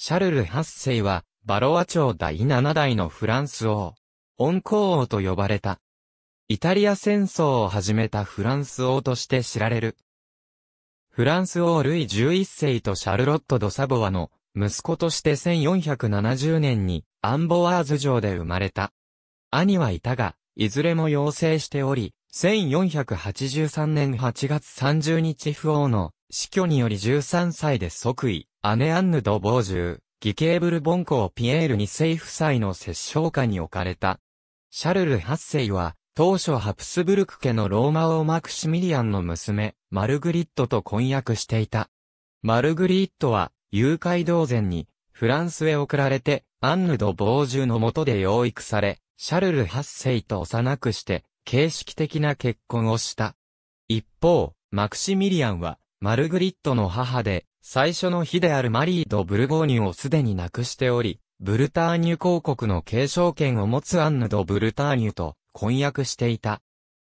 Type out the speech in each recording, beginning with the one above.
シャルル8世は、バロア朝第7代のフランス王、恩公王と呼ばれた。イタリア戦争を始めたフランス王として知られる。フランス王ルイ11世とシャルロット・ド・サボワの息子として1470年にアンボワーズ城で生まれた。兄はいたが、いずれも要請しており、1483年8月30日不王の死去により13歳で即位。姉アンヌ・ド・ボージュー、ギケーブル・ボンコー・ピエール2世夫妻の摂政下に置かれた。シャルル8世は、当初ハプスブルク家のローマ王マクシミリアンの娘、マルグリットと婚約していた。マルグリットは、誘拐同然に、フランスへ送られて、アンヌ・ド・ボージュの下で養育され、シャルル8世と幼くして、形式的な結婚をした。一方、マクシミリアンは、マルグリットの母で、最初の妃であるマリー・ド・ブルゴーニュをすでに亡くしており、ブルターニュ公国の継承権を持つアンヌ・ド・ブルターニュと婚約していた。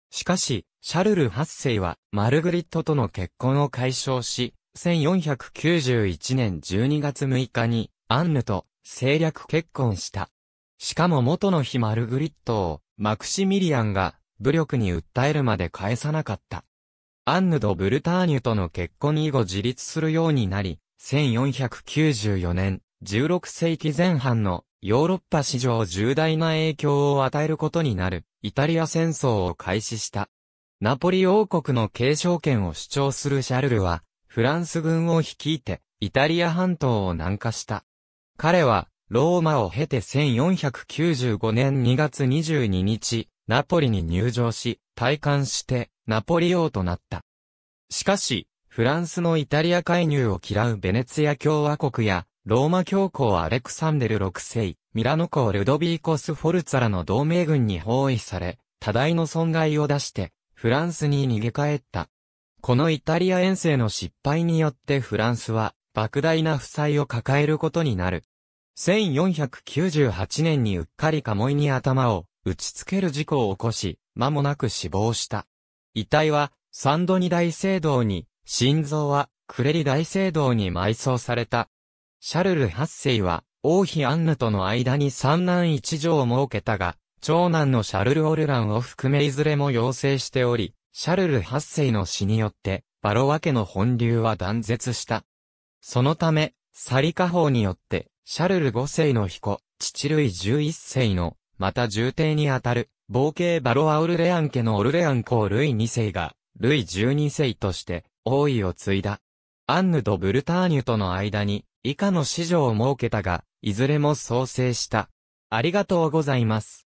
しかし、シャルル8世は、マルグリットとの結婚を解消し、1491年12月6日に、アンヌと政略結婚した。しかも元の日マルグリットを、マクシミリアンが、武力に訴えるまで返さなかった。アンヌ・ド・ブルターニュとの結婚以後自立するようになり、1494年、16世紀前半のヨーロッパ史上重大な影響を与えることになる、イタリア戦争を開始した。ナポリ王国の継承権を主張するシャルルは、フランス軍を率いて、イタリア半島を南下した。彼は、ローマを経て1495年2月22日、ナポリに入城し、退官して、ナポリ王となった。しかし、フランスのイタリア介入を嫌うベネツィア共和国や、ローマ教皇アレクサンデル6世、ミラノ公ルドビーコス・フォルツァラの同盟軍に包囲され、多大の損害を出して、フランスに逃げ帰った。このイタリア遠征の失敗によってフランスは、莫大な負債を抱えることになる。1498年にうっかりカモイに頭を打ちつける事故を起こし、間もなく死亡した。遺体は、サンドニ大聖堂に、心臓は、クレリ大聖堂に埋葬された。シャルル8世は、王妃アンヌとの間に三男一女を設けたが、長男のシャルル・オルランを含めいずれも要請しており、シャルル8世の死によって、バロワ家の本流は断絶した。そのため、サリカ法によって、シャルル5世の彦、父類11世のまた重帝にあたる、冒険バロア・オルレアン家のオルレアン公ルイ2世が、ルイ12世として、王位を継いだ。アンヌとブルターニュとの間に、以下の子女を設けたが、いずれも創生した。ありがとうございます。